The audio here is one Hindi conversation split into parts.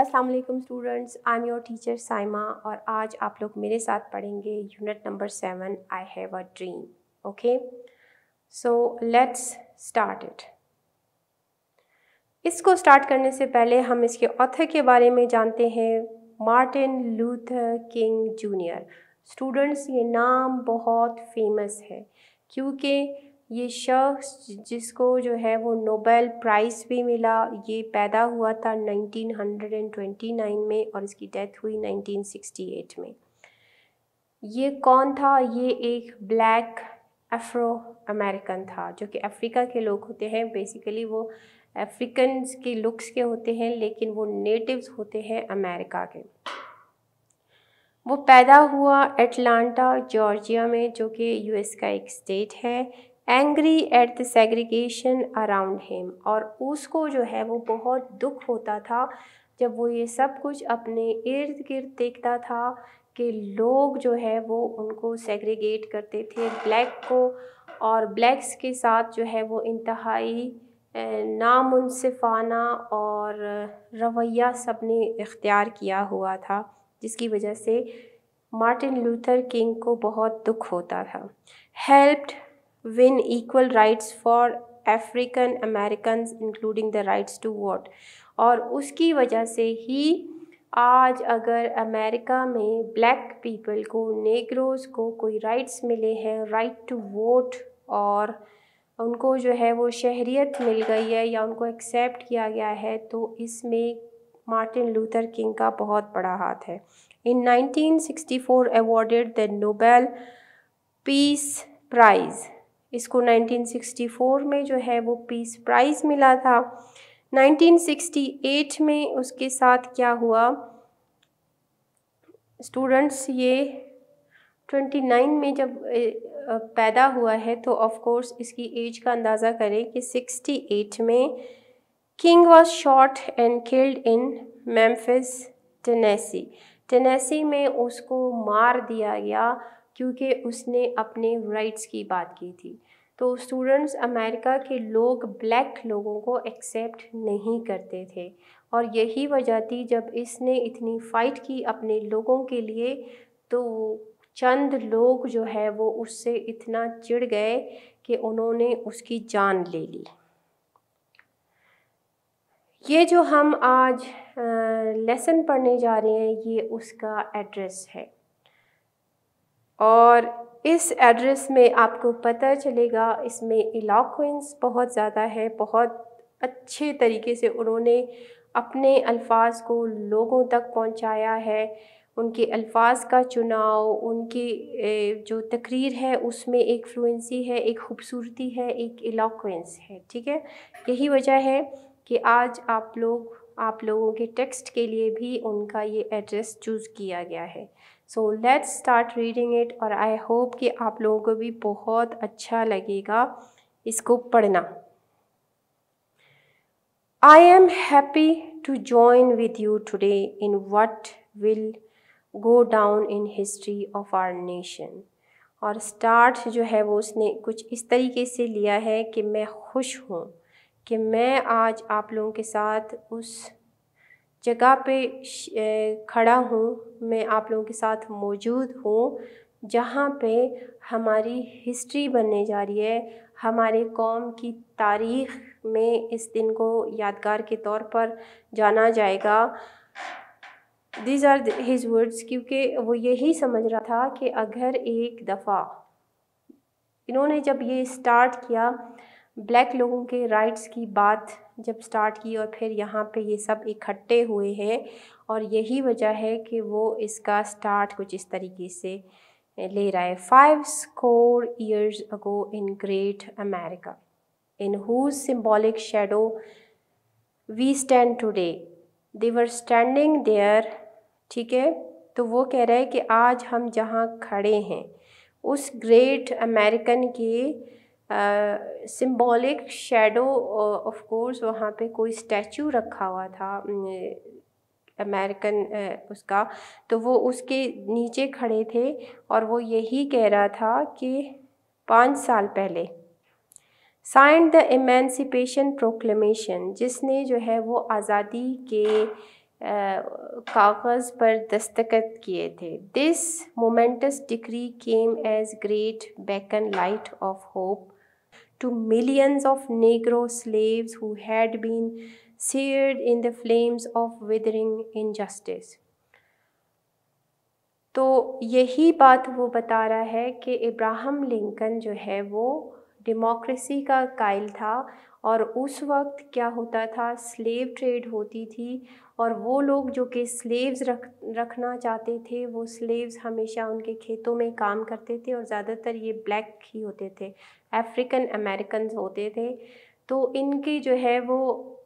अस्सलाम वालेकुम students I am your teacher Saima और आज आप लोग मेरे साथ पढ़ेंगे unit number seven I have a dream okay so let's start it इसको स्टार्ट करने से पहले हम इसके ऑथर के बारे में जानते हैं Martin Luther King Junior students ये नाम बहुत फेमस है क्योंकि ये शख्स जिसको जो है वो नोबेल प्राइज़ भी मिला ये पैदा हुआ था 1929 में और इसकी डेथ हुई 1968 में ये कौन था ये एक ब्लैक अफ्रो अमेरिकन था जो कि अफ्रीका के लोग होते हैं बेसिकली वो अफ्रीकन के लुक्स के होते हैं लेकिन वो नेटिव्स होते हैं अमेरिका के वो पैदा हुआ एटलांटा जॉर्जिया में जो कि यूएस का एक स्टेट है angry at the segregation around him और उसको जो है वो बहुत दुख होता था जब वो ये सब कुछ अपने इर्द गिर्द देखता था कि लोग जो है वो उनको सेग्रीगेट करते थे ब्लैक को और ब्लैक्स के साथ जो है वो इंतहाई नामुनसिफाना और रवैया सब ने इख्तियार किया हुआ था जिसकी वजह से मार्टिन लूथर किंग को बहुत दुख होता था helped win equal rights for African Americans including the rights to vote और उसकी वजह से ही आज अगर अमेरिका में ब्लैक पीपल को नेग्रोज़ को कोई राइट्स मिले हैं राइट टू वोट और उनको जो है वो शहरीत मिल गई है या उनको एक्सेप्ट किया गया है तो इसमें मार्टिन लूथर किंग का बहुत बड़ा हाथ है in 1964 awarded the Nobel peace prize इसको 1964 में जो है वो पीस प्राइज़ मिला था 1968 में उसके साथ क्या हुआ स्टूडेंट्स ये 29 में जब पैदा हुआ है तो ऑफ़ कोर्स इसकी एज का अंदाज़ा करें कि 68 में King was shot and killed in Memphis Tennessee Tennessee में उसको मार दिया गया क्योंकि उसने अपने राइट्स की बात की थी तो स्टूडेंट्स अमेरिका के लोग ब्लैक लोगों को एक्सेप्ट नहीं करते थे और यही वजह थी जब इसने इतनी फ़ाइट की अपने लोगों के लिए तो चंद लोग जो है वो उससे इतना चिढ़ गए कि उन्होंने उसकी जान ले ली ये जो हम आज लेसन पढ़ने जा रहे हैं ये उसका एड्रेस है और इस एड्रेस में आपको पता चलेगा इसमें इलाक्वेंस बहुत ज़्यादा है बहुत अच्छे तरीके से उन्होंने अपने अल्फाज को लोगों तक पहुंचाया है उनके अल्फाज का चुनाव उनकी जो तकरीर है उसमें एक फ्लुएंसी है एक खूबसूरती है एक इलाक्वेंस है ठीक है यही वजह है कि आज आप लोग आप लोगों के टेक्स्ट के लिए भी उनका ये एड्रेस चूज़ किया गया है so let's start reading it और आई होप कि आप लोगों को भी बहुत अच्छा लगेगा इसको पढ़ना I am happy to join with you today in what will go down in history of our nation और स्टार्ट जो है वो उसने कुछ इस तरीके से लिया है कि मैं खुश हूँ कि मैं आज आप लोगों के साथ उस जगह पे खड़ा हूँ मैं आप लोगों के साथ मौजूद हूँ जहाँ पे हमारी हिस्ट्री बनने जा रही है हमारे कौम की तारीख़ में इस दिन को यादगार के तौर पर जाना जाएगा दीज आर हिज वर्ड्स क्योंकि वो यही समझ रहा था कि अगर एक दफ़ा इन्होंने जब ये स्टार्ट किया ब्लैक लोगों के राइट्स की बात जब स्टार्ट की और फिर यहाँ पे ये सब इकट्ठे हुए हैं और यही वजह है कि वो इसका स्टार्ट कुछ इस तरीके से ले रहा है five score years ago in great America in whose symbolic shadow we stand today they were standing there ठीक है तो वो कह रहा है कि आज हम जहाँ खड़े हैं उस ग्रेट अमेरिकन के सिंबॉलिक शेडो ऑफ कोर्स वहाँ पे कोई स्टैचू रखा हुआ था अमेरिकन उसका तो वो उसके नीचे खड़े थे और वो यही कह रहा था कि पाँच साल पहले साइंड द इमेंसिपेशन प्रोक्लेमेशन जिसने जो है वो आज़ादी के कागज़ पर दस्तखत किए थे this momentous decree came as great beacon light of hope to millions of Negro slaves who had been seared in the flames of withering injustice. तो यही बात वो बता रहा है कि इब्राहम लिंकन जो है वो डेमोक्रेसी का कायल था और उस वक्त क्या होता था स्लेव ट्रेड होती थी और वो लोग जो कि स्लेव्स रख रखना चाहते थे वो स्लेव्स हमेशा उनके खेतों में काम करते थे और ज़्यादातर ये ब्लैक ही होते थे अफ्रीकन अमेरिकन होते थे तो इनके जो है वो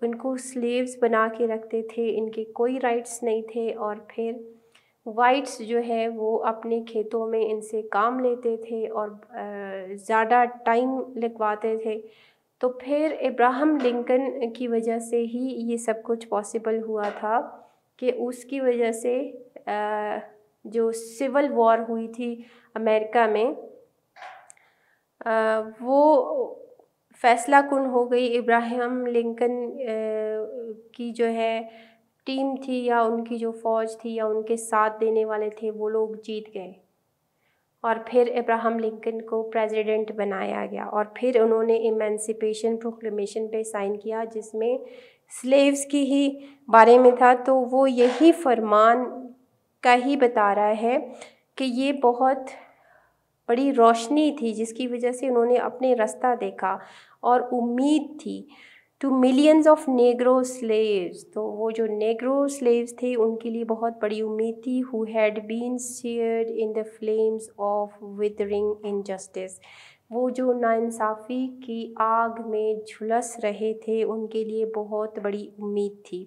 इनको स्लेव्स बना के रखते थे इनके कोई राइट्स नहीं थे और फिर वाइट्स जो है वो अपने खेतों में इनसे काम लेते थे और ज़्यादा टाइम लगवाते थे तो फिर इब्राहम लिंकन की वजह से ही ये सब कुछ पॉसिबल हुआ था कि उसकी वजह से जो सिविल वॉर हुई थी अमेरिका में वो फ़ैसला कुन हो गई इब्राहिम लिंकन की जो है टीम थी या उनकी जो फ़ौज थी या उनके साथ देने वाले थे वो लोग जीत गए और फिर इब्राहम लिंकन को प्रेसिडेंट बनाया गया और फिर उन्होंने इमेंसिपेशन प्रोक्लेमेशन पे साइन किया जिसमें स्लेव्स की ही बारे में था तो वो यही फरमान का ही बता रहा है कि ये बहुत बड़ी रोशनी थी जिसकी वजह से उन्होंने अपने रास्ता देखा और उम्मीद थी to millions of Negro slaves तो वो जो नेग्रो स्लेव्स थे उनके लिए बहुत बड़ी उम्मीद थी who had been seared in the flames of withering injustice वो जो नाइंसाफ़ी की आग में झुलस रहे थे उनके लिए बहुत बड़ी उम्मीद थी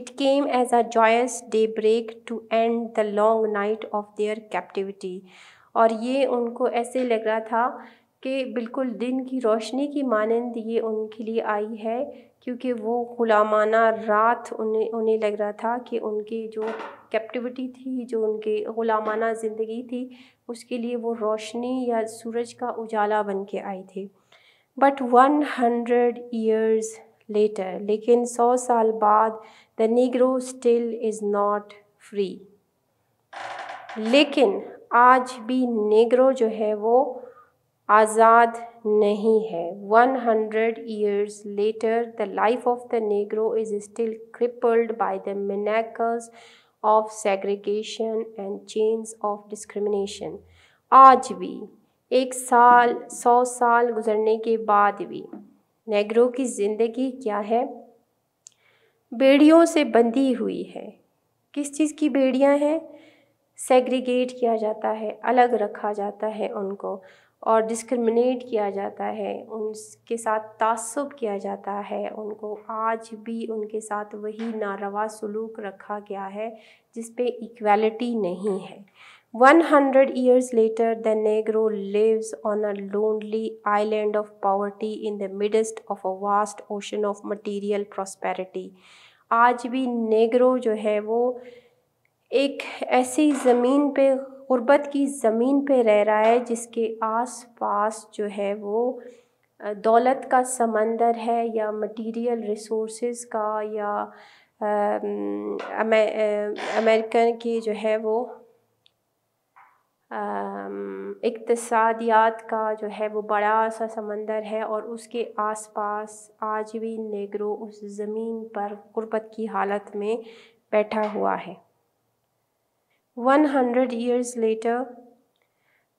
it came as a joyous daybreak to end the long night of their captivity और ये उनको ऐसे लग रहा था कि बिल्कुल दिन की रोशनी की मानंद ये उनके लिए आई है क्योंकि वो ग़ुलामाना रात उन्हें उन्हें लग रहा था कि उनकी जो कैप्टिविटी थी जो उनके ग़ुलामाना ज़िंदगी थी उसके लिए वो रोशनी या सूरज का उजाला बन के आए थे but one hundred years later लेकिन सौ साल बाद the Negro still is not free लेकिन आज भी नेग्रो जो है वो आज़ाद नहीं है one hundred years later the life of the Negro is still crippled by the manacles of segregation and chains of discrimination आज भी एक साल सौ साल गुजरने के बाद भी नेग्रो की ज़िंदगी क्या है बेड़ियों से बंधी हुई है किस चीज़ की बेड़ियाँ हैं सेग्रीगेट किया जाता है अलग रखा जाता है उनको और डिस्क्रिमिनेट किया जाता है उनके साथ तसब किया जाता है उनको आज भी उनके साथ वही नारवा सलूक रखा गया है जिस पे इक्वालिटी नहीं है one hundred years later the Negro lives on a lonely island of poverty in the midst of a vast ocean of material prosperity आज भी नेग्रो जो है वो एक ऐसी ज़मीन पे ग़ुरबत की ज़मीन पे रह रहा है जिसके आस पास जो है वो दौलत का समंदर है या मटेरियल रिसोर्स का या अमे, अमेरिकन की जो है वो इकतसादियात का जो है वो बड़ा सा समंदर है और उसके आसपास आज भी नेगरो उस ज़मीन पर ग़ुरबत की हालत में बैठा हुआ है 100 years later,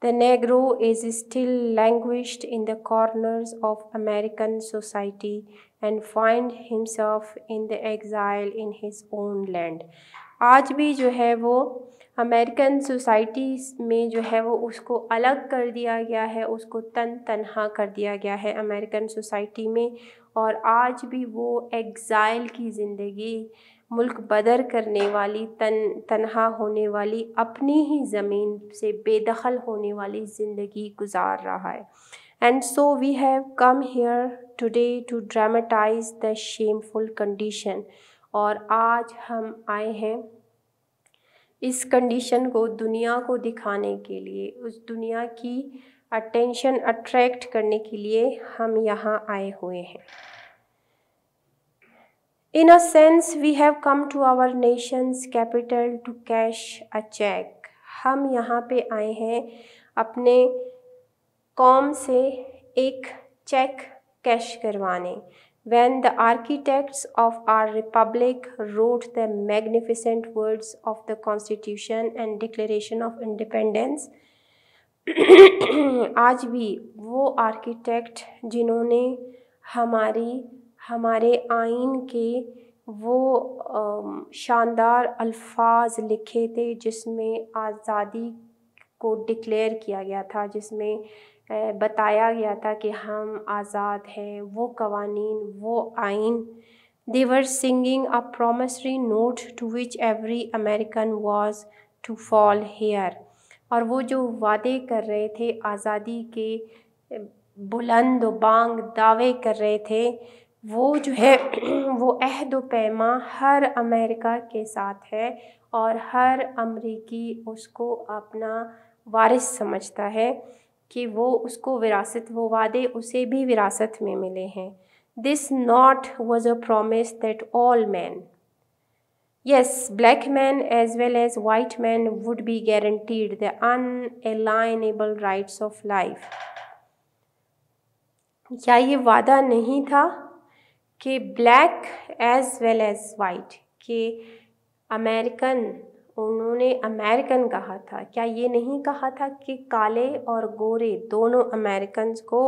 the Negro is still languished in the corners of American society and find himself in the exile in his own land. आज भी जो है वो अमेरिकन सोसाइटी में जो है वो उसको अलग कर दिया गया है उसको तन तनहा कर दिया गया है अमेरिकन सोसाइटी में और आज भी वो एग्ज़ाइल की ज़िंदगी मुल्क बदर करने वाली तन तनहा होने वाली अपनी ही ज़मीन से बेदखल होने वाली ज़िंदगी गुजार रहा है and so we have come here today to dramatize the shameful condition और आज हम आए हैं इस कंडीशन को दुनिया को दिखाने के लिए उस दुनिया की अटेंशन अट्रैक्ट करने के लिए हम यहाँ आए हुए हैं In a sense, we have come to our nation's capital to cash a check. हम यहाँ पे आए हैं अपने कॉम से एक चेक कैश करवाने when the architects of our republic wrote the magnificent words of the constitution and declaration of independence आज भी वो आर्किटेक्ट जिन्होंने हमारी हमारे आइन के वो शानदार अल्फाज लिखे थे जिसमें आज़ादी को डिक्लेयर किया गया था जिसमें बताया गया था कि हम आज़ाद हैं वो कवानीन वो आइन they were signing a promissory note to which every American was to fall heir और वो जो वादे कर रहे थे आज़ादी के बुलंद बांग दावे कर रहे थे वो जो है वो अहद व पैमा हर अमेरिका के साथ है और हर अमरीकी उसको अपना वारिस समझता है कि वो उसको विरासत वो वादे उसे भी विरासत में मिले हैं this note was a promise that all man black man as well as white man would be guaranteed the unalienable rights of life क्या ये वादा नहीं था कि black as well as white कि अमेरिकन उन्होंने अमेरिकन कहा था क्या ये नहीं कहा था कि काले और गोरे दोनों अमेरिकन को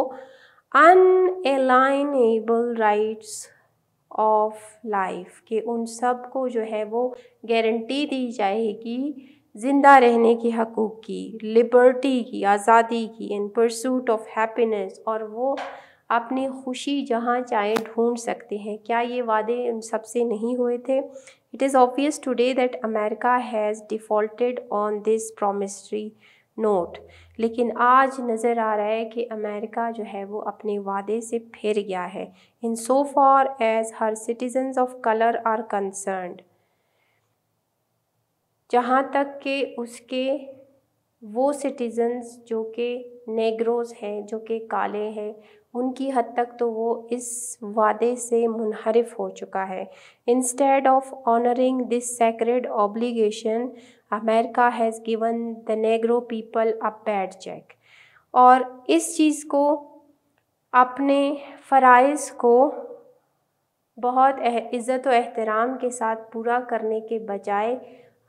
अनएलाइनेबल राइट्स ऑफ लाइफ कि उन सब को जो है वो गारंटी दी जाएगी ज़िंदा रहने के हकूक़ की लिबर्टी की आज़ादी की इन परसूट ऑफ हैप्पीनेस और वो अपनी खुशी जहाँ चाहे ढूंढ सकते हैं क्या ये वादे उन सबसे नहीं हुए थे it is obvious today that America has defaulted on this promissory note लेकिन आज नज़र आ रहा है कि अमेरिका जो है वो अपने वादे से फिर गया है in so far as her citizen of colour are concern जहाँ तक कि उसके वो सिटीजन्स जो कि नेग्रोज़ हैं जो कि काले हैं उनकी हद तक तो वो इस वादे से मुनहरफ हो चुका है instead of honouring this sacred obligation America has given the Negro people a bad cheque और इस चीज़ को अपने फ़राइज़ को बहुत इज़्ज़त व एहतराम के साथ पूरा करने के बजाय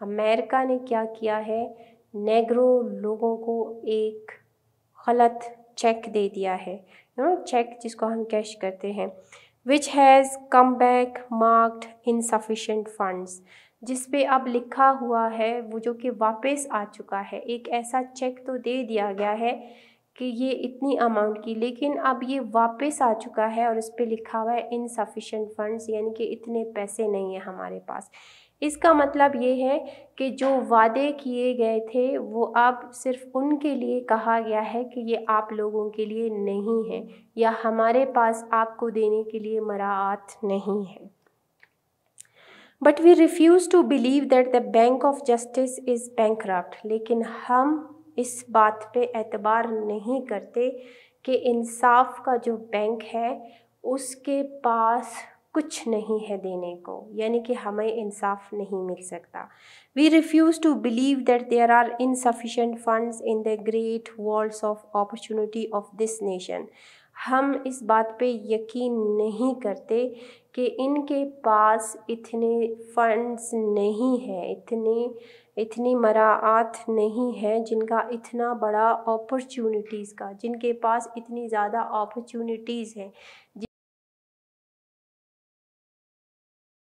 अमेरिका ने क्या किया है नेग्रो लोगों को एक गलत चेक दे दिया है यू नो चेक जिसको हम कैश करते हैं which has come back marked insufficient funds जिस पे अब लिखा हुआ है वो जो कि वापस आ चुका है एक ऐसा चेक तो दे दिया गया है कि ये इतनी अमाउंट की लेकिन अब ये वापस आ चुका है और उस पर लिखा हुआ है इनसफिशेंट फंड्स यानी कि इतने पैसे नहीं है हमारे पास इसका मतलब ये है कि जो वादे किए गए थे वो अब सिर्फ उनके लिए कहा गया है कि ये आप लोगों के लिए नहीं है या हमारे पास आपको देने के लिए मराहत नहीं है but we refuse to believe that the bank of justice is bank लेकिन हम इस बात पे एतबार नहीं करते कि इंसाफ का जो बैंक है उसके पास कुछ नहीं है देने को यानी कि हमें इंसाफ नहीं मिल सकता we refuse to believe that there are insufficient funds in the great worlds of opportunity of this nation हम इस बात पे यकीन नहीं करते कि इनके पास इतने फंड्स नहीं हैं इतने इतनी मराआत नहीं है जिनका इतना बड़ा अपॉर्चुनिटीज़ का जिनके पास इतनी ज़्यादा अपॉर्चुनिटीज़ हैं